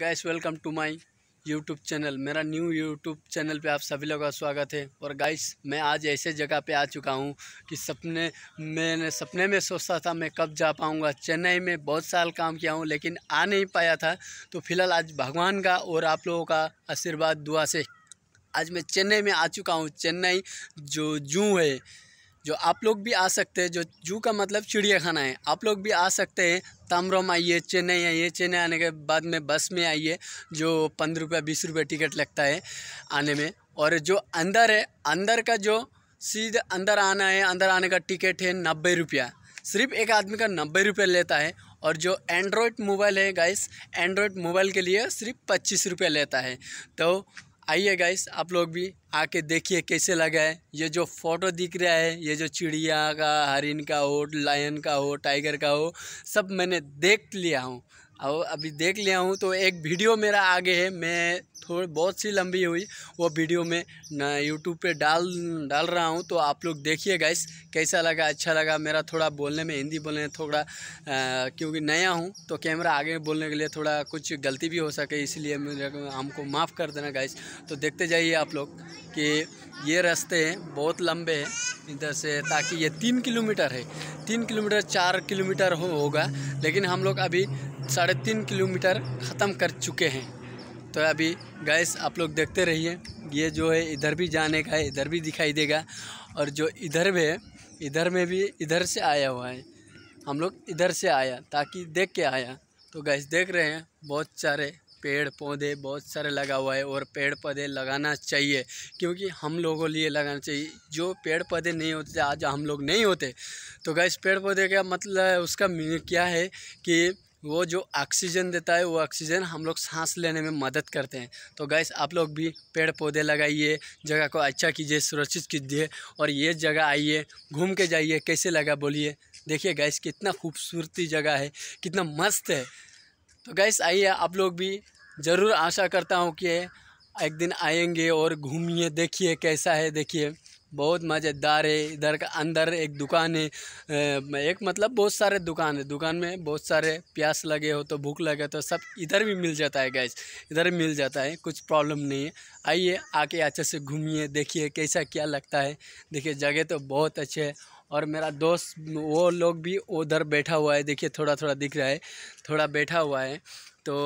guys welcome to my YouTube channel मेरा new YouTube channel पे आप सभी लोगों का स्वागत है और गाइस मैं आज ऐसे जगह पे आ चुका हूँ कि सपने मैंने सपने में सोचता था मैं कब जा पाऊँगा चेन्नई में बहुत साल काम किया हूँ लेकिन आ नहीं पाया था तो फिलहाल आज भगवान का और आप लोगों का आशीर्वाद दुआ से आज मैं चेन्नई में आ चुका हूँ चेन्नई जो जू है जो आप लोग भी आ सकते हैं जो जू का मतलब चिड़ियाखाना है आप लोग भी आ सकते हैं ताम्रम आइए चेन्नई आइए चेन्नई आने के बाद में बस में आइए जो पंद्रह रुपया बीस रुपये टिकट लगता है आने में और जो अंदर है अंदर का जो सीधे अंदर आना है अंदर आने का टिकट है नब्बे रुपया सिर्फ एक आदमी का नब्बे रुपये लेता है और जो एंड्रॉयड मोबाइल है गाइस एंड्रॉयड मोबाइल के लिए सिर्फ पच्चीस रुपये लेता है तो आइए गाइस आप लोग भी आके देखिए कैसे लगा है ये जो फोटो दिख रहा है ये जो चिड़िया का हरिन का हो लायन का हो टाइगर का हो सब मैंने देख लिया हूँ और अभी देख लिया हूँ तो एक वीडियो मेरा आगे है मैं थोड़ी बहुत सी लंबी हुई वो वीडियो में यूट्यूब पे डाल डाल रहा हूँ तो आप लोग देखिए गाइस कैसा लगा अच्छा लगा मेरा थोड़ा बोलने में हिंदी बोलने में थोड़ा क्योंकि नया हूँ तो कैमरा आगे बोलने के लिए थोड़ा कुछ गलती भी हो सके इसलिए मुझे हमको माफ़ कर देना गाइस तो देखते जाइए आप लोग कि ये रास्ते हैं बहुत लंबे हैं इधर से ताकि ये तीन किलोमीटर है तीन किलोमीटर चार किलोमीटर हो होगा लेकिन हम लोग अभी साढ़े तीन किलोमीटर ख़त्म कर चुके हैं तो अभी गैस आप लोग देखते रहिए ये जो है इधर भी जाने का है इधर भी दिखाई देगा और जो इधर भी है इधर में भी इधर से आया हुआ है हम लोग इधर से आया ताकि देख के आया तो गैस देख रहे हैं बहुत सारे पेड़ पौधे बहुत सारे लगा हुआ है और पेड़ पौधे लगाना चाहिए क्योंकि हम लोगों लिए लगाना चाहिए जो पेड़ पौधे नहीं होते आज हम लोग नहीं होते तो गैस पेड़ पौधे का मतलब उसका क्या है कि वो जो ऑक्सीजन देता है वो ऑक्सीजन हम लोग सांस लेने में मदद करते हैं तो गैस आप लोग भी पेड़ पौधे लगाइए जगह को अच्छा कीजिए सुरक्षित कीजिए और ये जगह आइए घूम के जाइए कैसे लगा बोलिए देखिए गैस कितना खूबसूरती जगह है कितना मस्त है तो गैस आइए आप लोग भी ज़रूर आशा करता हूँ कि एक दिन आएंगे और घूमिए देखिए कैसा है देखिए बहुत मज़ेदार है इधर का अंदर एक दुकान है एक मतलब बहुत सारे दुकान है दुकान में बहुत सारे प्यास लगे हो तो भूख लगे तो सब इधर भी मिल जाता है गैस इधर मिल जाता है कुछ प्रॉब्लम नहीं है आइए आके अच्छे से घूमिए देखिए कैसा क्या लगता है देखिए जगह तो बहुत अच्छे है और मेरा दोस्त वो लोग भी उधर बैठा हुआ है देखिए थोड़ा थोड़ा दिख रहा है थोड़ा बैठा हुआ है तो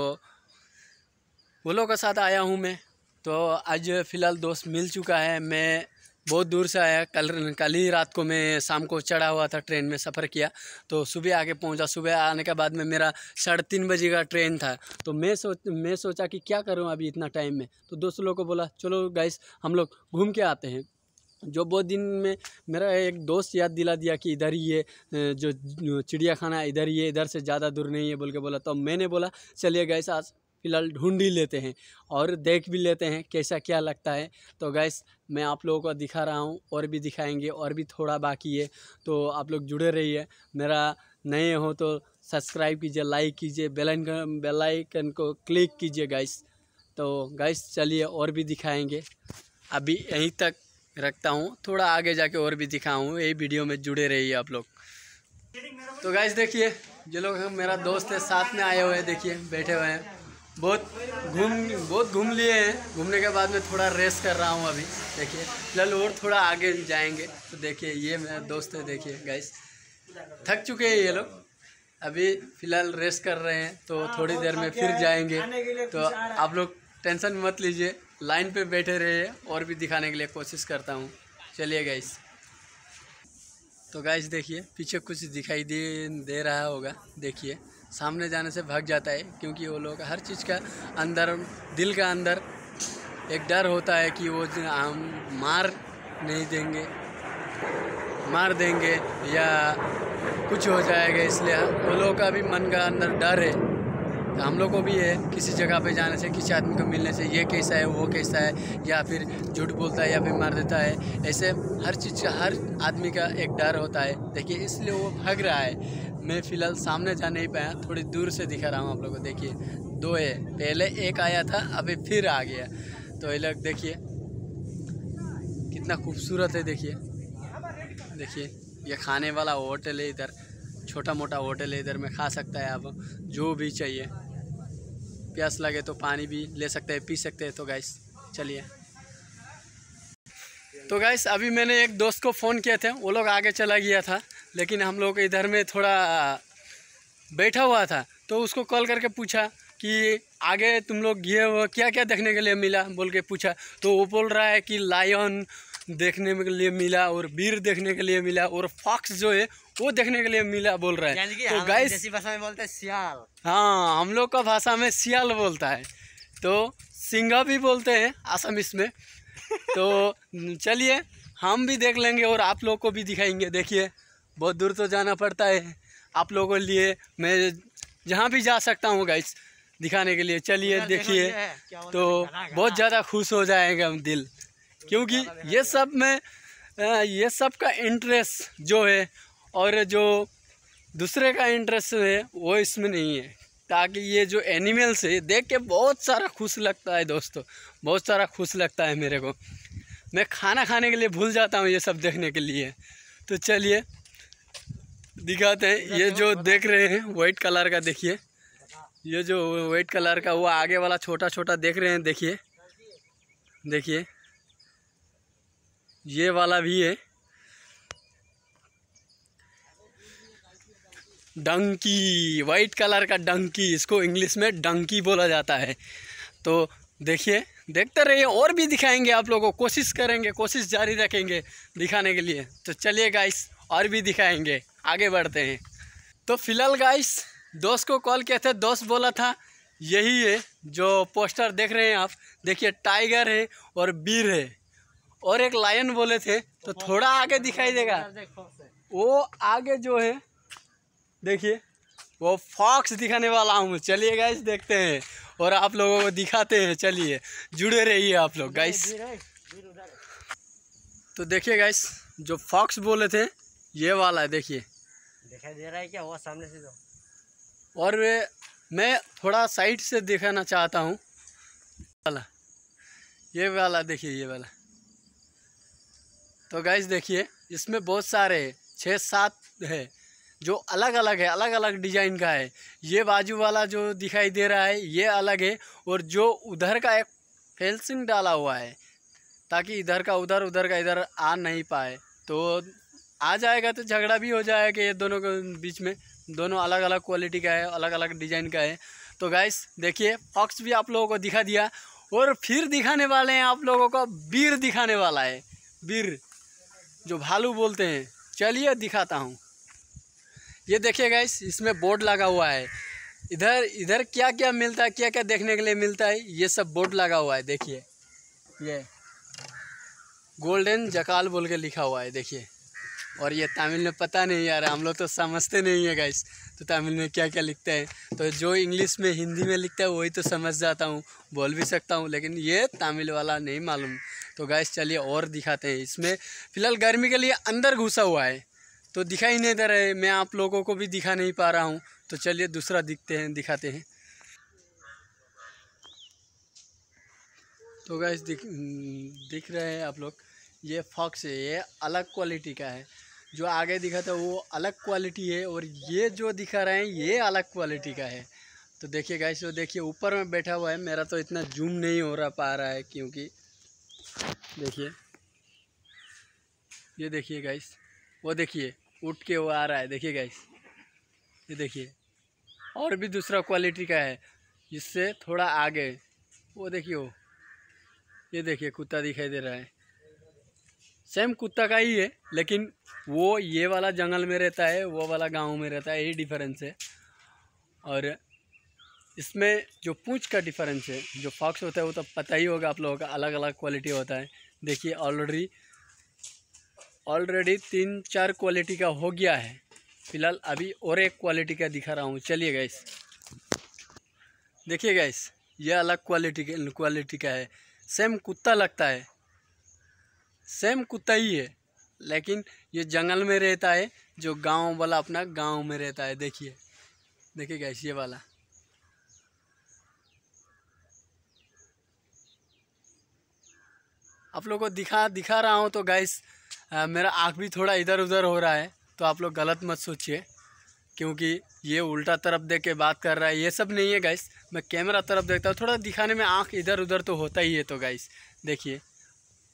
वो लोग के साथ आया हूँ मैं तो आज फ़िलहाल दोस्त मिल चुका है मैं बहुत दूर से आया कल कल ही रात को मैं शाम को चढ़ा हुआ था ट्रेन में सफ़र किया तो सुबह आके पहुंचा सुबह आने के बाद में मेरा साढ़े तीन बजे का ट्रेन था तो मैं सोच मैं सोचा कि क्या करूँ अभी इतना टाइम में तो दोस्तों लोग को बोला चलो गाइस हम लोग घूम के आते हैं जो बहुत दिन में मेरा एक दोस्त याद दिला दिया कि इधर ही है जो चिड़ियाखाना इधर ही है इधर से ज़्यादा दूर नहीं है बोल के बोला तो मैंने बोला चलिए गाइस आज फ़िलहाल ढूँढ ही लेते हैं और देख भी लेते हैं कैसा क्या लगता है तो गैस मैं आप लोगों को दिखा रहा हूँ और भी दिखाएंगे और भी थोड़ा बाकी है तो आप लोग जुड़े रहिए मेरा नए हो तो सब्सक्राइब कीजिए लाइक कीजिए बेलाइन बेलाइकन को क्लिक कीजिए गाइस तो गैस चलिए और भी दिखाएँगे अभी यहीं तक रखता हूँ थोड़ा आगे जाके और भी दिखाऊँ यही वीडियो में जुड़े रहिए आप लोग तो गैस देखिए जो लोग मेरा दोस्त है साथ में आए हुए हैं देखिए बैठे हुए हैं बहुत घूम बहुत घूम लिए हैं घूमने के बाद मैं थोड़ा रेस कर रहा हूँ अभी देखिए फिलहाल और थोड़ा आगे जाएंगे तो देखिए ये मेरा दोस्त है देखिए गाइस थक चुके हैं ये लोग अभी फ़िलहाल रेस कर रहे हैं तो हाँ, थोड़ी देर में फिर जाएंगे तो आप लोग टेंशन मत लीजिए लाइन पे बैठे रहिए और भी दिखाने के लिए कोशिश करता हूँ चलिए गाइस तो गाइस देखिए पीछे कुछ दिखाई दे दे रहा होगा देखिए सामने जाने से भाग जाता है क्योंकि वो लोग हर चीज़ का अंदर दिल का अंदर एक डर होता है कि वो हम मार नहीं देंगे मार देंगे या कुछ हो जाएगा इसलिए वो लोग का भी मन का अंदर डर है तो हम लोग को भी है किसी जगह पे जाने से किसी आदमी को मिलने से ये कैसा है वो कैसा है या फिर झूठ बोलता है या फिर मार देता है ऐसे हर चीज़ का हर आदमी का एक डर होता है देखिए इसलिए वो भाग रहा है मैं फ़िलहाल सामने जा नहीं पाया थोड़ी दूर से दिखा रहा हूँ आप लोगों को देखिए दो है पहले एक आया था अभी फिर आ गया तो ये लोग देखिए कितना खूबसूरत है देखिए देखिए ये खाने वाला होटल है इधर छोटा मोटा होटल है इधर में खा सकता है आप जो भी चाहिए प्यास लगे तो पानी भी ले सकते हैं पी सकते हैं तो गैस चलिए तो गाइस अभी मैंने एक दोस्त को फ़ोन किया था वो लोग आगे चला गया था लेकिन हम लोग इधर में थोड़ा बैठा हुआ था तो उसको कॉल करके पूछा कि आगे तुम लोग ये क्या क्या देखने के लिए मिला बोल के पूछा तो वो बोल रहा है कि लायन देखने के लिए मिला और बीर देखने के लिए मिला और फॉक्स जो है वो देखने के लिए मिला बोल रहा है तो गाइस भाषा में बोलते सियाल हाँ हम लोग का भाषा में सियाल बोलता है तो सिंगा भी बोलते हैं आसामिस में तो चलिए हम भी देख लेंगे और आप लोग को भी दिखाएंगे देखिए बहुत दूर तो जाना पड़ता है आप लोगों के लिए मैं जहाँ भी जा सकता हूँ गाइस दिखाने के लिए चलिए देखिए तो बहुत ज़्यादा खुश हो जाएगा दिल क्योंकि ये सब में ये सब का इंटरेस्ट जो है और जो दूसरे का इंटरेस्ट है वो इसमें नहीं है ताकि ये जो एनिमल्स है देख के बहुत सारा खुश लगता है दोस्तों बहुत सारा खुश लगता है मेरे को मैं खाना खाने के लिए भूल जाता हूँ ये सब देखने के लिए तो चलिए दिखाते हैं ये जो देख रहे हैं वाइट कलर का देखिए ये जो वाइट कलर का वो आगे वाला छोटा छोटा देख रहे हैं देखिए देखिए ये वाला भी है डंकी वाइट कलर का डंकी इसको इंग्लिश में डंकी बोला जाता है तो देखिए देखते रहिए और भी दिखाएंगे आप लोगों को कोशिश करेंगे कोशिश जारी रखेंगे दिखाने के लिए तो चलिए गाइस और भी दिखाएंगे आगे बढ़ते हैं तो फिलहाल गाइस दोस्त को कॉल किया था दोस्त बोला था यही है जो पोस्टर देख रहे हैं आप देखिए टाइगर है और बीर है और एक लायन बोले थे तो थोड़ा आगे दिखाई देगा वो आगे जो है देखिए वो फॉक्स दिखाने वाला हूँ चलिए गाइस देखते हैं और आप लोगों को दिखाते हैं चलिए जुड़े रहिए आप लोग गाइस तो देखिए गाइस जो फॉक्स बोले थे ये वाला है देखिए दिखाई दे रहा है क्या हुआ सामने से तो और मैं थोड़ा साइड से दिखाना चाहता हूँ वाला ये वाला देखिए ये वाला तो गाइज देखिए इसमें बहुत सारे है छः सात है जो अलग अलग है अलग अलग डिजाइन का है ये बाजू वाला जो दिखाई दे रहा है ये अलग है और जो उधर का एक फेंसिंग डाला हुआ है ताकि इधर का उधर उधर का इधर आ नहीं पाए तो आ जाएगा तो झगड़ा भी हो जाएगा ये दोनों के बीच में दोनों अलग अलग क्वालिटी का है अलग अलग डिज़ाइन का है तो गाइस देखिए पक्स भी आप लोगों को दिखा दिया और फिर दिखाने वाले हैं आप लोगों को बीर दिखाने वाला है बीर जो भालू बोलते हैं चलिए दिखाता हूँ ये देखिए गाइस इसमें बोर्ड लगा हुआ है इधर इधर क्या क्या मिलता है क्या क्या देखने के लिए मिलता है ये सब बोर्ड लगा हुआ है देखिए ये गोल्डन जकाल बोल के लिखा हुआ है देखिए और ये तमिल में पता नहीं यार हम लोग तो समझते नहीं है गाइस तो तमिल में क्या क्या लिखते हैं तो जो इंग्लिश में हिंदी में लिखता है वही तो समझ जाता हूँ बोल भी सकता हूँ लेकिन ये तमिल वाला नहीं मालूम तो गाइस चलिए और दिखाते हैं इसमें फ़िलहाल गर्मी के लिए अंदर घुसा हुआ है तो दिखाई नहीं दे रहा है मैं आप लोगों को भी दिखा नहीं पा रहा हूँ तो चलिए दूसरा दिखते हैं दिखाते हैं तो गैस दिख दिख रहे हैं आप लोग ये फॉक्स है ये अलग क्वालिटी का है जो आगे दिखा था वो अलग क्वालिटी है और ये जो दिखा रहे हैं ये अलग क्वालिटी का है तो देखिए गाइस वो देखिए ऊपर में बैठा हुआ है मेरा तो इतना जूम नहीं हो रहा पा रहा है क्योंकि देखिए ये देखिए गाइस वो देखिए उठ के वो आ रहा है देखिए गाइस ये देखिए और भी दूसरा क्वालिटी का है जिससे थोड़ा आगे वो देखिए वो ये देखिए कुत्ता दिखाई दे रहा है सेम कुत्ता का ही है लेकिन वो ये वाला जंगल में रहता है वो वाला गांव में रहता है यही डिफरेंस है और इसमें जो पूंछ का डिफरेंस है जो फॉक्स होता है वो तो पता ही होगा आप लोगों का अलग अलग क्वालिटी होता है देखिए ऑलरेडी ऑलरेडी तीन चार क्वालिटी का हो गया है फिलहाल अभी और एक क्वालिटी का दिखा रहा हूँ चलिए गैस देखिए गैस ये अलग क्वालिटी क्वालिटी का है सेम कुत्ता लगता है सेम कुत्ता ही है लेकिन ये जंगल में रहता है जो गांव वाला अपना गांव में रहता है देखिए देखिए गैस ये वाला आप लोगों को दिखा दिखा रहा हूँ तो गैस मेरा आँख भी थोड़ा इधर उधर हो रहा है तो आप लोग गलत मत सोचिए क्योंकि ये उल्टा तरफ देख के बात कर रहा है ये सब नहीं है गैस मैं कैमरा तरफ देखता हूँ थोड़ा दिखाने में आँख इधर उधर तो होता ही है तो गाइस देखिए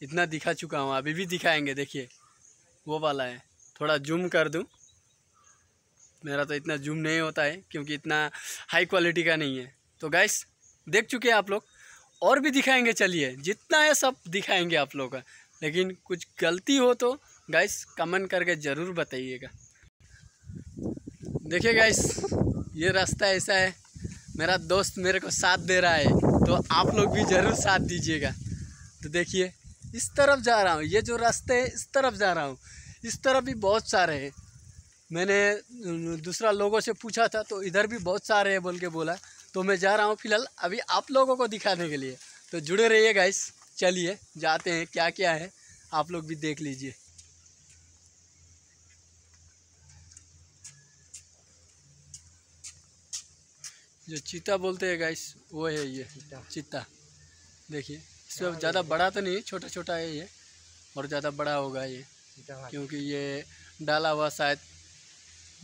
इतना दिखा चुका हूँ अभी भी दिखाएंगे देखिए वो वाला है थोड़ा जूम कर दूँ मेरा तो इतना जूम नहीं होता है क्योंकि इतना हाई क्वालिटी का नहीं है तो गैस देख चुके हैं आप लोग और भी दिखाएंगे चलिए जितना है सब दिखाएंगे आप लोग का लेकिन कुछ गलती हो तो गैस कमेंट करके ज़रूर बताइएगा देखिए गैस ये रास्ता ऐसा है मेरा दोस्त मेरे को साथ दे रहा है तो आप लोग भी ज़रूर साथ दीजिएगा तो देखिए इस तरफ जा रहा हूँ ये जो रास्ते हैं इस तरफ जा रहा हूँ इस तरफ भी बहुत सारे हैं मैंने दूसरा लोगों से पूछा था तो इधर भी बहुत सारे हैं बोल के बोला तो मैं जा रहा हूँ फिलहाल अभी आप लोगों को दिखाने के लिए तो जुड़े रहिए गाइस चलिए जाते हैं क्या क्या है आप लोग भी देख लीजिए जो चीता बोलते हैं गाइस वो है ये चीता देखिए इसमें हाँ, ज़्यादा बड़ा तो नहीं छोटा छोटा है ये और ज़्यादा बड़ा होगा ये क्योंकि ये डाला हुआ शायद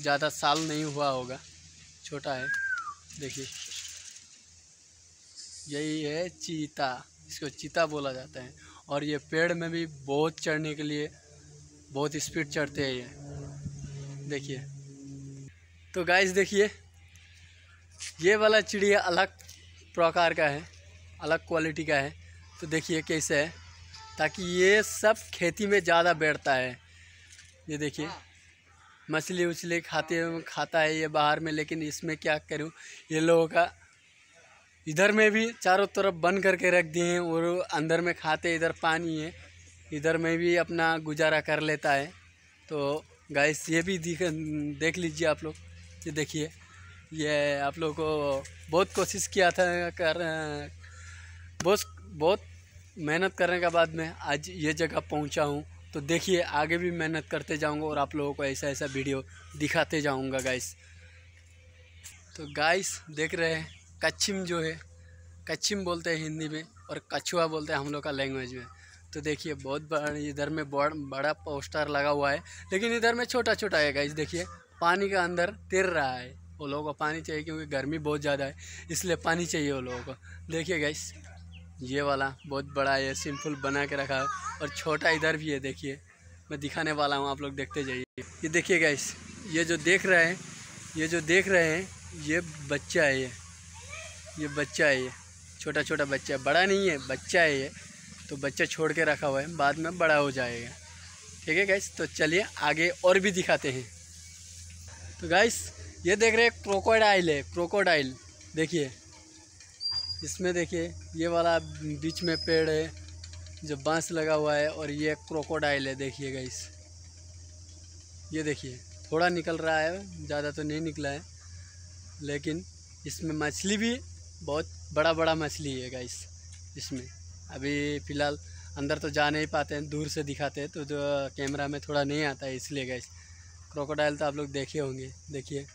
ज़्यादा साल नहीं हुआ होगा छोटा है देखिए यही है चीता इसको चीता बोला जाता है और ये पेड़ में भी बहुत चढ़ने के लिए बहुत स्पीड चढ़ते हैं ये देखिए तो गाइस देखिए ये वाला चिड़िया अलग प्रकार का है अलग क्वालिटी का है तो देखिए कैसे है ताकि ये सब खेती में ज़्यादा बैठता है ये देखिए मछली उछली खाते खाता है ये बाहर में लेकिन इसमें क्या करूँ ये लोगों का इधर में भी चारों तरफ बंद करके रख दिए हैं और अंदर में खाते इधर पानी है इधर में भी अपना गुजारा कर लेता है तो गाइस ये भी दिख देख लीजिए आप लोग ये देखिए ये आप लोग को बहुत कोशिश किया था कर बहुत बहुत मेहनत करने के बाद मैं आज ये जगह पहुंचा हूं तो देखिए आगे भी मेहनत करते जाऊंगा और आप लोगों को ऐसा ऐसा वीडियो दिखाते जाऊंगा गाइस तो गाइस देख रहे हैं कच्छिम जो है कच्छिम बोलते हैं हिंदी में और कछुआ बोलते हैं हम लोग का लैंग्वेज में तो देखिए बहुत बड़ा इधर में बड़ा पोस्टर लगा हुआ है लेकिन इधर में छोटा छोटा है गाइस देखिए पानी का अंदर तिर रहा है वो लोगों को पानी चाहिए क्योंकि गर्मी बहुत ज़्यादा है इसलिए पानी चाहिए वो लोगों को देखिए गाइस ये वाला बहुत बड़ा है सिंपल बना के रखा है और छोटा इधर भी है देखिए मैं दिखाने वाला हूँ आप लोग देखते जाइए ये देखिए गाइस ये जो देख रहे हैं ये जो देख रहे हैं ये बच्चा है ये ये बच्चा है ये छोटा छोटा बच्चा है बड़ा नहीं है बच्चा है ये तो बच्चा छोड़ के रखा हुआ है बाद में बड़ा हो जाएगा ठीक है गाइस तो चलिए आगे और भी दिखाते हैं तो गाइस ये देख रहे हैं क्रोकोडाइल है क्रोकोडाइल देखिए इसमें देखिए ये वाला बीच में पेड़ है जो बांस लगा हुआ है और ये क्रोकोडाइल है देखिएगा इस ये देखिए थोड़ा निकल रहा है ज़्यादा तो नहीं निकला है लेकिन इसमें मछली भी बहुत बड़ा बड़ा मछली है गाइस इसमें अभी फ़िलहाल अंदर तो जा नहीं पाते हैं दूर से दिखाते हैं तो जो कैमरा में थोड़ा नहीं आता है इसलिए गाइस क्रोकोडाइल तो आप लोग देखे होंगे देखिए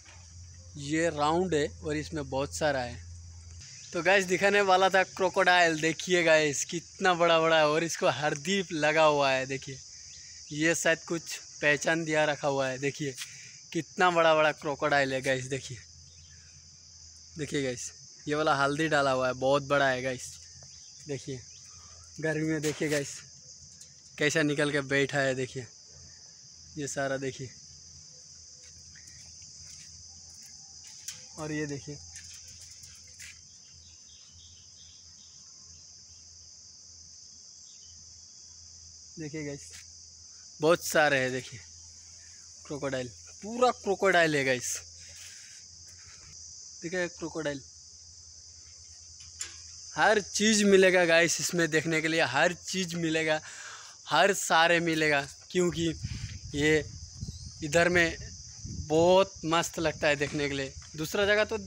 ये राउंड है और इसमें बहुत सारा है तो गैस दिखाने वाला था क्रोकोडाइल देखिए गैस कितना बड़ा बड़ा है और इसको हरदीप लगा हुआ है देखिए ये शायद कुछ पहचान दिया रखा हुआ है देखिए कितना बड़ा बड़ा क्रोकोडाइल है गैस देखिए देखिए गैस ये वाला हल्दी डाला हुआ है बहुत बड़ा है गैस देखिए गर्मी में देखिए गैस कैसा निकल के बैठा है देखिए ये सारा देखिए और ये देखिए देखिए गाइस बहुत सारे हैं देखिए क्रोकोडाइल पूरा क्रोकोडाइल है गाइस देखिए क्रोकोडाइल हर चीज़ मिलेगा गाइस इसमें देखने के लिए हर चीज़ मिलेगा हर सारे मिलेगा क्योंकि ये इधर में बहुत मस्त लगता है देखने के लिए दूसरा जगह तो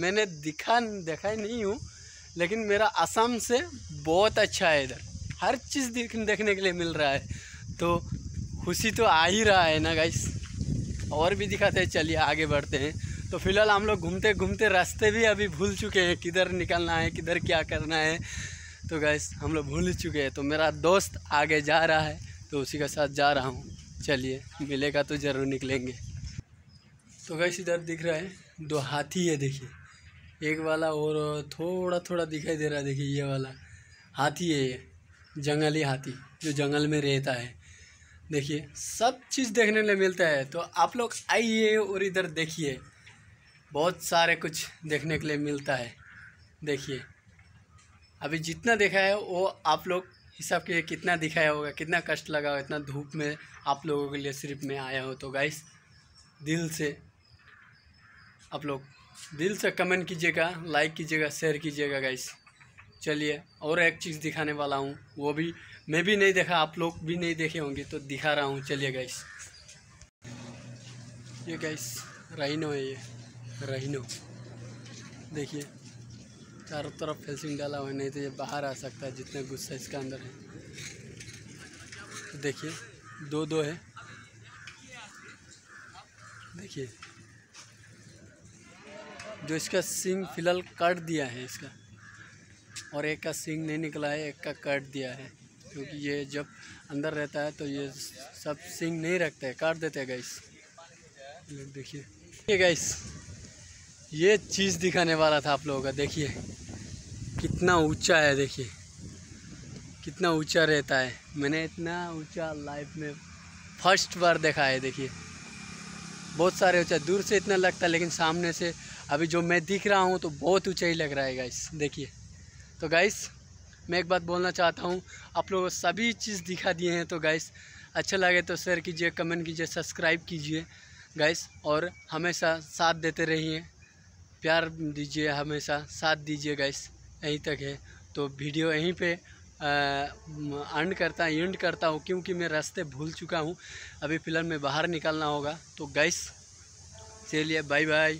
मैंने दिखा देखा ही नहीं हूँ लेकिन मेरा असम से बहुत अच्छा है इधर हर चीज़ देख देखने के लिए मिल रहा है तो खुशी तो आ ही रहा है ना गाइस और भी दिखाते हैं चलिए आगे बढ़ते हैं तो फिलहाल हम लोग घूमते घूमते रास्ते भी अभी भूल चुके हैं किधर निकलना है किधर क्या करना है तो गैस हम लोग भूल चुके हैं तो मेरा दोस्त आगे जा रहा है तो उसी के साथ जा रहा हूँ चलिए मिलेगा तो ज़रूर निकलेंगे तो गैस इधर दिख रहा है दो हाथी है देखिए एक वाला और थोड़ा थोड़ा दिखाई दे रहा है देखिए ये वाला हाथी है ये जंगली हाथी जो जंगल में रहता है देखिए सब चीज़ देखने में मिलता है तो आप लोग आइए और इधर देखिए बहुत सारे कुछ देखने के लिए मिलता है देखिए अभी जितना देखा है वो आप लोग हिसाब के कितना दिखाया होगा कितना कष्ट लगा होगा इतना धूप में आप लोगों के लिए सिर्फ मैं आया हूँ तो गाइस दिल से आप लोग दिल से कमेंट कीजिएगा लाइक कीजिएगा शेयर कीजिएगा गाइस चलिए और एक चीज़ दिखाने वाला हूँ वो भी मैं भी नहीं देखा आप लोग भी नहीं देखे होंगे तो दिखा रहा हूँ चलिए गाइस ये गाइस रहीनो है ये रहीनो देखिए चारों तरफ फेंसिंग डाला हुआ नहीं तो ये बाहर आ सकता है जितना गुस्सा इसका अंदर है तो देखिए दो दो है देखिए जो इसका सिंग फिलहाल काट दिया है इसका और एक का सिंग नहीं निकला है एक का काट दिया है क्योंकि ये जब अंदर रहता है तो ये सब सिंग नहीं रखते है काट देते हैं गैस देखिए ये गैस ये चीज़ दिखाने वाला था आप लोगों का देखिए कितना ऊंचा है देखिए कितना ऊंचा रहता है मैंने इतना ऊंचा लाइफ में फर्स्ट बार देखा है देखिए बहुत सारे ऊँचा दूर से इतना लगता है लेकिन सामने से अभी जो मैं दिख रहा हूँ तो बहुत ऊँचा ही लग रहा है गैस देखिए तो गाइस मैं एक बात बोलना चाहता हूँ आप लोग सभी चीज़ दिखा दिए हैं तो गाइस अच्छा लगे तो शेयर कीजिए कमेंट कीजिए सब्सक्राइब कीजिए गाइस और हमेशा साथ देते रहिए प्यार दीजिए हमेशा साथ दीजिए गाइस यहीं तक है तो वीडियो यहीं पे एंड करता एंड करता हूँ क्योंकि मैं रास्ते भूल चुका हूँ अभी फ़िलहाल मैं बाहर निकलना होगा तो गाइस चलिए बाय बाय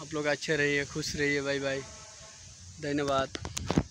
आप लोग अच्छे रहिए खुश रहिए बाय बाय धन्यवाद